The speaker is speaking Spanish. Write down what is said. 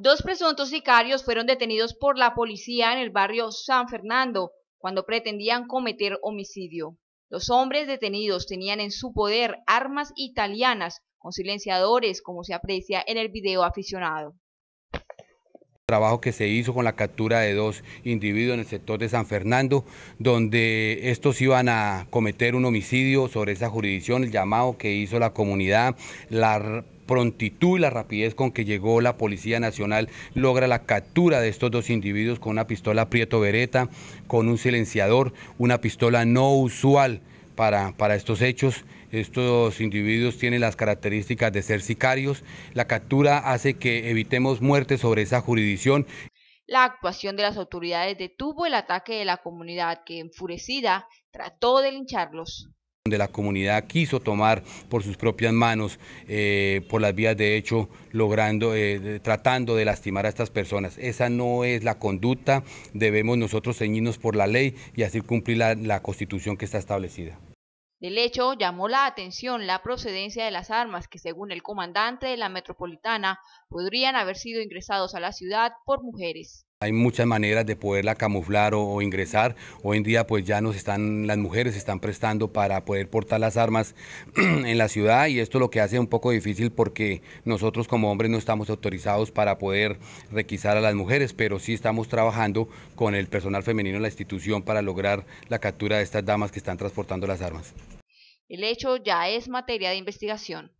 Dos presuntos sicarios fueron detenidos por la policía en el barrio San Fernando cuando pretendían cometer homicidio. Los hombres detenidos tenían en su poder armas italianas con silenciadores, como se aprecia en el video aficionado El trabajo que se hizo con la captura de dos individuos en el sector de San Fernando, donde estos iban a cometer un homicidio sobre esa jurisdicción, el llamado que hizo la comunidad, la prontitud y la rapidez con que llegó la Policía Nacional logra la captura de estos dos individuos con una pistola Prieto Beretta, con un silenciador, una pistola no usual para, para estos hechos. Estos individuos tienen las características de ser sicarios. La captura hace que evitemos muertes sobre esa jurisdicción. La actuación de las autoridades detuvo el ataque de la comunidad que, enfurecida, trató de lincharlos donde la comunidad quiso tomar por sus propias manos, eh, por las vías de hecho, logrando, eh, tratando de lastimar a estas personas. Esa no es la conducta, debemos nosotros ceñirnos por la ley y así cumplir la, la constitución que está establecida. Del hecho, llamó la atención la procedencia de las armas que, según el comandante de la metropolitana, podrían haber sido ingresados a la ciudad por mujeres. Hay muchas maneras de poderla camuflar o, ingresar. Hoy en día pues ya nos están, las mujeres se están prestando para poder portar las armas en la ciudad y esto lo que hace un poco difícil porque nosotros como hombres no estamos autorizados para poder requisar a las mujeres, pero sí estamos trabajando con el personal femenino en la institución para lograr la captura de estas damas que están transportando las armas. El hecho ya es materia de investigación.